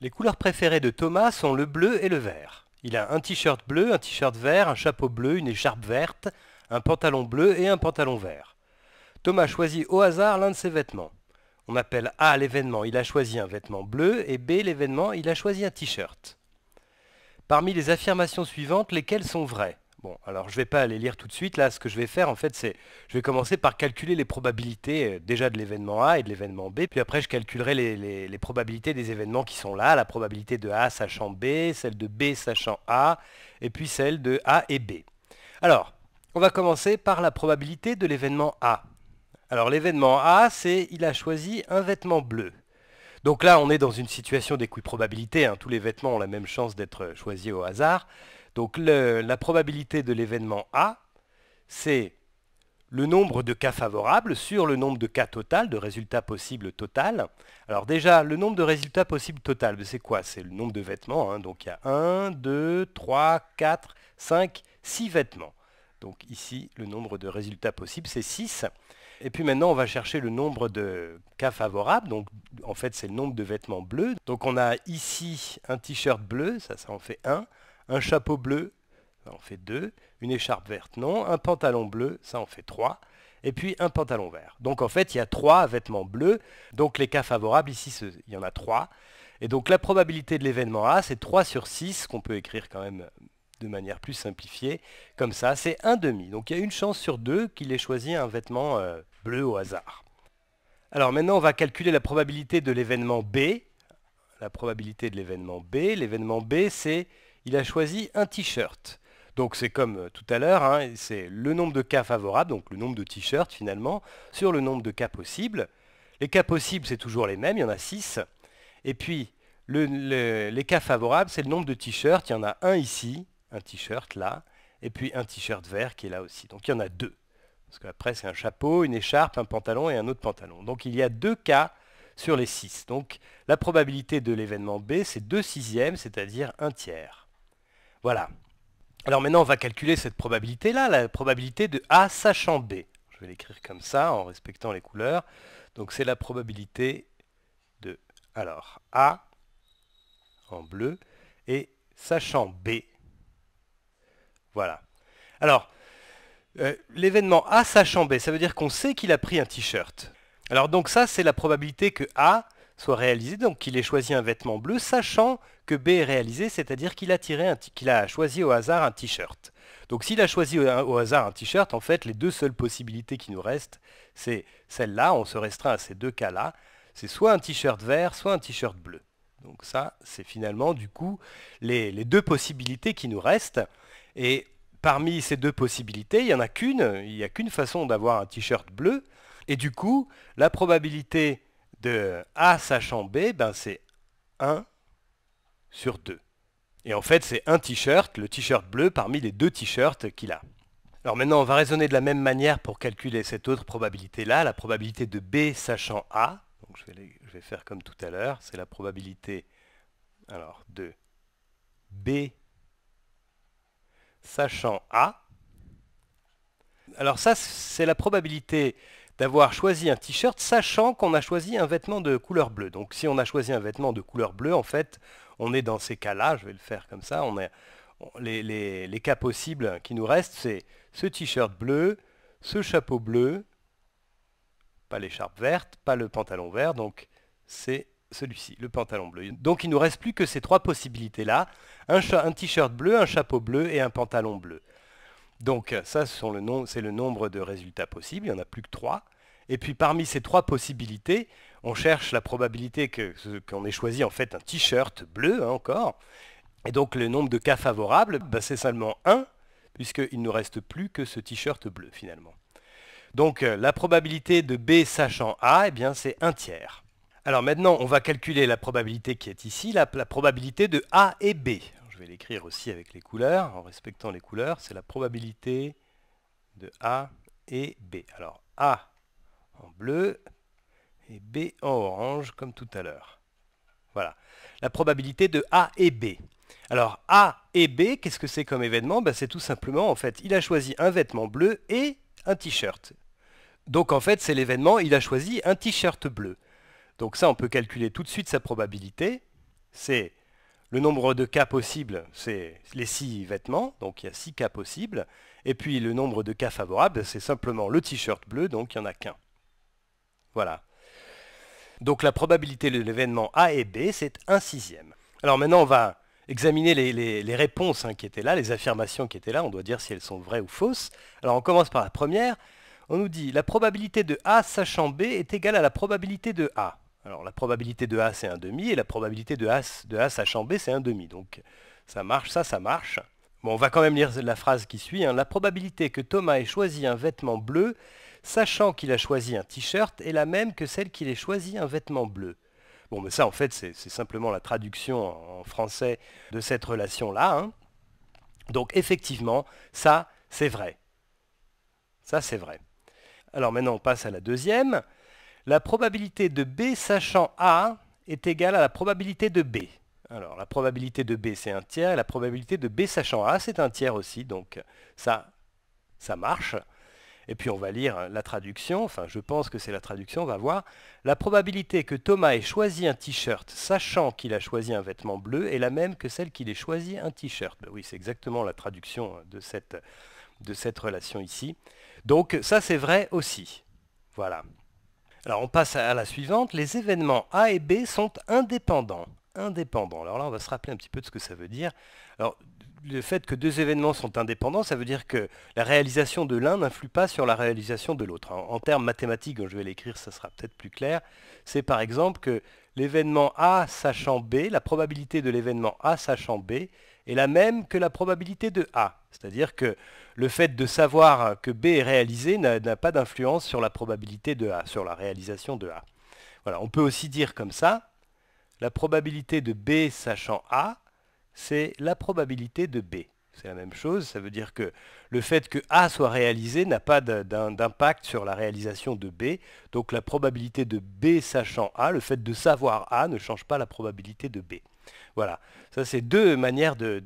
Les couleurs préférées de Thomas sont le bleu et le vert. Il a un t-shirt bleu, un t-shirt vert, un chapeau bleu, une écharpe verte, un pantalon bleu et un pantalon vert. Thomas choisit au hasard l'un de ses vêtements. On appelle A l'événement, il a choisi un vêtement bleu, et B l'événement, il a choisi un t-shirt. Parmi les affirmations suivantes, lesquelles sont vraies Bon, alors je ne vais pas aller lire tout de suite. Là, ce que je vais faire, en fait, c'est je vais commencer par calculer les probabilités euh, déjà de l'événement A et de l'événement B. Puis après, je calculerai les, probabilités des événements qui sont là. La probabilité de A sachant B, celle de B sachant A, et puis celle de A et B. Alors, on va commencer par la probabilité de l'événement A. Alors, l'événement A, c'est il a choisi un vêtement bleu. Donc là, on est dans une situation d'équiprobabilité. Hein. Tous les vêtements ont la même chance d'être choisis au hasard. Donc la probabilité de l'événement A, c'est le nombre de cas favorables sur le nombre de cas total, de résultats possibles total. Alors déjà, le nombre de résultats possibles total, ben, c'est quoi C'est le nombre de vêtements. Hein. Donc il y a 1, 2, 3, 4, 5, 6 vêtements. Donc ici, le nombre de résultats possibles, c'est 6. Et puis maintenant, on va chercher le nombre de cas favorables. Donc en fait, c'est le nombre de vêtements bleus. Donc on a ici un t-shirt bleu, ça, ça en fait 1 un chapeau bleu, ça en fait deux, une écharpe verte, non, un pantalon bleu, ça en fait 3. et puis un pantalon vert. Donc en fait, il y a trois vêtements bleus, donc les cas favorables, ici, il y en a trois. Et donc la probabilité de l'événement A, c'est 3 sur 6, qu'on peut écrire quand même de manière plus simplifiée, comme ça, c'est un demi. Donc il y a une chance sur deux qu'il ait choisi un vêtement euh, bleu au hasard. Alors maintenant, on va calculer la probabilité de l'événement B. La probabilité de l'événement B, l'événement B, c'est il a choisi un t-shirt. Donc c'est comme euh, tout à l'heure, hein, c'est le nombre de cas favorables, donc le nombre de t-shirts finalement, sur le nombre de cas possibles. Les cas possibles, c'est toujours les mêmes, il y en a 6. Et puis, les cas favorables, c'est le nombre de t-shirts. Il y en a un ici, un t-shirt là, et puis un t-shirt vert qui est là aussi. Donc il y en a deux. Parce qu'après, c'est un chapeau, une écharpe, un pantalon et un autre pantalon. Donc il y a deux cas sur les six. Donc la probabilité de l'événement B, c'est 2 sixièmes, c'est-à-dire un tiers. Voilà. Alors maintenant, on va calculer cette probabilité-là, la probabilité de A sachant B. Je vais l'écrire comme ça, en respectant les couleurs. Donc c'est la probabilité de, alors, A en bleu, et sachant B. Voilà. Alors, euh, l'événement A sachant B, ça veut dire qu'on sait qu'il a pris un t-shirt. Alors donc ça, c'est la probabilité que A soit réalisé. Donc qu'il ait choisi un vêtement bleu, sachant que B est réalisé, c'est-à-dire qu'il a, tiré qu'il a choisi au hasard un t-shirt. Donc s'il a choisi au, hasard un t-shirt, en fait, les deux seules possibilités qui nous restent, c'est celle-là, on se restreint à ces deux cas-là. C'est soit un t-shirt vert, soit un t-shirt bleu. Donc ça, c'est finalement du coup les, les deux possibilités qui nous restent. Et parmi ces deux possibilités, il n'y en a qu'une, il n'y a qu'une façon d'avoir un t-shirt bleu. Et du coup, la probabilité de A sachant B, ben c'est 1 sur 2. Et en fait, c'est un t-shirt, le t-shirt bleu, parmi les deux t-shirts qu'il a. Alors maintenant, on va raisonner de la même manière pour calculer cette autre probabilité-là, la probabilité de B sachant A. Donc je, vais, je vais faire comme tout à l'heure, c'est la probabilité alors, de B sachant A. Alors ça, c'est la probabilité d'avoir choisi un t-shirt sachant qu'on a choisi un vêtement de couleur bleue. Donc si on a choisi un vêtement de couleur bleue, en fait, on est dans ces cas-là, je vais le faire comme ça, on les, cas possibles qui nous restent, c'est ce t-shirt bleu, ce chapeau bleu, pas l'écharpe verte, pas le pantalon vert, donc c'est celui-ci, le pantalon bleu. Donc il nous reste plus que ces trois possibilités-là, un t-shirt bleu, un chapeau bleu et un pantalon bleu. Donc euh, ça, c'est le, nombre de résultats possibles, il n'y en a plus que 3. Et puis parmi ces trois possibilités, on cherche la probabilité qu'on ait choisi en fait un t-shirt bleu hein, encore. Et donc le nombre de cas favorables, bah, c'est seulement 1, puisqu'il ne reste plus que ce t-shirt bleu finalement. Donc euh, la probabilité de B sachant A, eh bien c'est un tiers. Alors maintenant, on va calculer la probabilité qui est ici, la probabilité de A et B je vais l'écrire aussi avec les couleurs, en respectant les couleurs, c'est la probabilité de A et B. Alors A en bleu et B en orange, comme tout à l'heure. Voilà, la probabilité de A et B. Alors A et B, qu'est-ce que c'est comme événement ben, C'est tout simplement, en fait, il a choisi un vêtement bleu et un t-shirt. Donc en fait, c'est l'événement, il a choisi un t-shirt bleu. Donc ça, on peut calculer tout de suite sa probabilité. C'est le nombre de cas possibles, c'est les six vêtements, donc il y a six cas possibles. Et puis le nombre de cas favorables, c'est simplement le t-shirt bleu, donc il n'y en a qu'un. Voilà. Donc la probabilité de l'événement A et B, c'est 1 sixième. Alors maintenant, on va examiner les, réponses hein, qui étaient là, les affirmations qui étaient là. On doit dire si elles sont vraies ou fausses. Alors on commence par la première. On nous dit la probabilité de A sachant B est égale à la probabilité de A. Alors la probabilité de A c'est 1,5 et la probabilité de A, de B c'est 1,5. Donc ça marche, ça, ça marche. Bon, on va quand même lire la phrase qui suit. Hein. La probabilité que Thomas ait choisi un vêtement bleu, sachant qu'il a choisi un t-shirt, est la même que celle qu'il ait choisi un vêtement bleu. Bon, mais ça en fait c'est simplement la traduction en français de cette relation-là. Hein. Donc effectivement, ça c'est vrai. Ça c'est vrai. Alors maintenant on passe à la deuxième. La probabilité de B sachant A est égale à la probabilité de B. Alors la probabilité de B c'est un tiers, et la probabilité de B sachant A c'est un tiers aussi, donc ça, ça marche. Et puis on va lire la traduction, enfin je pense que c'est la traduction, on va voir. La probabilité que Thomas ait choisi un t-shirt sachant qu'il a choisi un vêtement bleu est la même que celle qu'il ait choisi un t-shirt. Ben oui, c'est exactement la traduction de cette relation ici. Donc ça c'est vrai aussi. Voilà. Alors on passe à la suivante. Les événements A et B sont indépendants. Indépendants. Alors là, on va se rappeler un petit peu de ce que ça veut dire. Alors, le fait que deux événements sont indépendants, ça veut dire que la réalisation de l'un n'influe pas sur la réalisation de l'autre. En, termes mathématiques, je vais l'écrire, ça sera peut-être plus clair. C'est par exemple que l'événement A sachant B, la probabilité de l'événement A sachant B est la même que la probabilité de A. C'est-à-dire que le fait de savoir que B est réalisé n'a pas d'influence sur la probabilité de A, sur la réalisation de A. Voilà, on peut aussi dire comme ça, la probabilité de B sachant A, c'est la probabilité de B. C'est la même chose, ça veut dire que le fait que A soit réalisé n'a pas d'impact sur la réalisation de B, donc la probabilité de B sachant A, le fait de savoir A ne change pas la probabilité de B. Voilà, ça c'est deux manières de,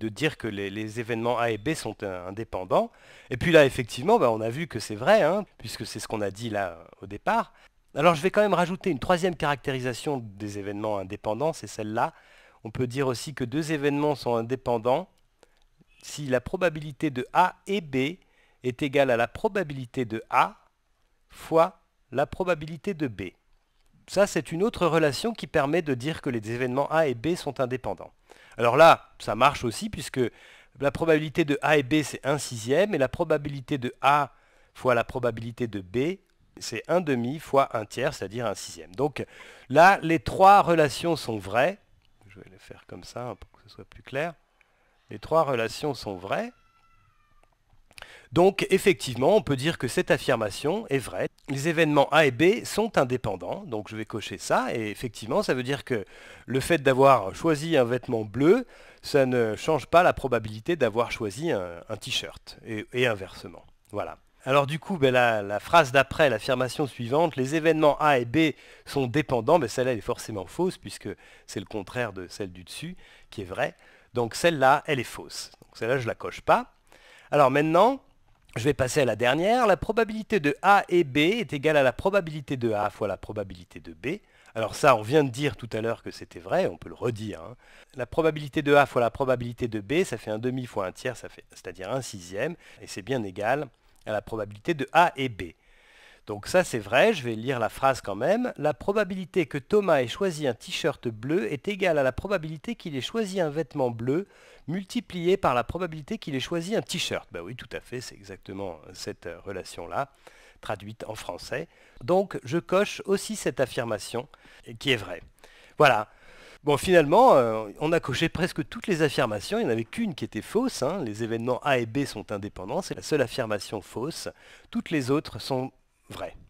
dire que les, événements A et B sont indépendants. Et puis là, effectivement, bah, on a vu que c'est vrai, hein, puisque c'est ce qu'on a dit là au départ. Alors je vais quand même rajouter une troisième caractérisation des événements indépendants, c'est celle-là. On peut dire aussi que deux événements sont indépendants si la probabilité de A et B est égale à la probabilité de A fois la probabilité de B ça, c'est une autre relation qui permet de dire que les événements A et B sont indépendants. Alors là, ça marche aussi puisque la probabilité de A et B, c'est 1 sixième, et la probabilité de A fois la probabilité de B, c'est 1 demi fois 1 tiers, c'est-à-dire 1 sixième. Donc là, les trois relations sont vraies. Je vais les faire comme ça hein, pour que ce soit plus clair. Les trois relations sont vraies. Donc effectivement, on peut dire que cette affirmation est vraie les événements A et B sont indépendants, donc je vais cocher ça, et effectivement, ça veut dire que le fait d'avoir choisi un vêtement bleu, ça ne change pas la probabilité d'avoir choisi un, t-shirt, et, inversement. Voilà. Alors du coup, ben, la, phrase d'après, l'affirmation suivante, les événements A et B sont dépendants, mais ben, celle-là est forcément fausse, puisque c'est le contraire de celle du dessus, qui est vraie. Donc celle-là, elle est fausse. Donc celle-là, je ne la coche pas. Alors maintenant, je vais passer à la dernière. La probabilité de A et B est égale à la probabilité de A fois la probabilité de B. Alors ça, on vient de dire tout à l'heure que c'était vrai, on peut le redire. Hein. La probabilité de A fois la probabilité de B, ça fait un demi fois un tiers, c'est-à-dire un sixième, et c'est bien égal à la probabilité de A et B. Donc ça c'est vrai, je vais lire la phrase quand même. La probabilité que Thomas ait choisi un t-shirt bleu est égale à la probabilité qu'il ait choisi un vêtement bleu multiplié par la probabilité qu'il ait choisi un t-shirt. Ben oui, tout à fait, c'est exactement euh, cette euh, relation-là, traduite en français. Donc je coche aussi cette affirmation euh, qui est vraie. Voilà. Bon, finalement, on a coché presque toutes les affirmations. Il n'y en avait qu'une qui était fausse. Hein. Les événements A et B sont indépendants. C'est la seule affirmation fausse. Toutes les autres sont vrai.